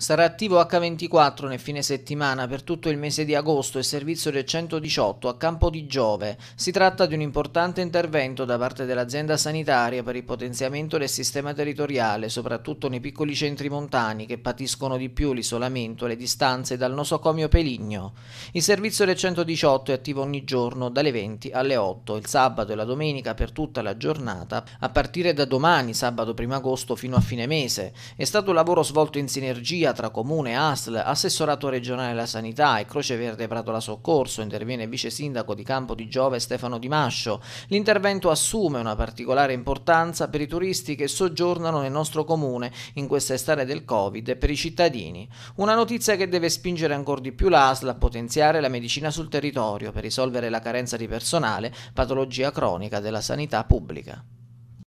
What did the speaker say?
Sarà attivo H24 nel fine settimana per tutto il mese di agosto e servizio del 118 a Campo di Giove. Si tratta di un importante intervento da parte dell'azienda sanitaria per il potenziamento del sistema territoriale, soprattutto nei piccoli centri montani che patiscono di più l'isolamento e le distanze dal nosocomio Peligno. Il servizio del 118 è attivo ogni giorno dalle 20 alle 8, il sabato e la domenica per tutta la giornata, a partire da domani, sabato 1 agosto, fino a fine mese. È stato un lavoro svolto in sinergia sinergia tra Comune, ASL, Assessorato regionale alla sanità e Croce Verde Pratola Soccorso, interviene il vice sindaco di Campo di Giove Stefano Di Mascio. L'intervento assume una particolare importanza per i turisti che soggiornano nel nostro comune in questa estate del Covid e per i cittadini. Una notizia che deve spingere ancora di più l'ASL a potenziare la medicina sul territorio per risolvere la carenza di personale, patologia cronica della sanità pubblica.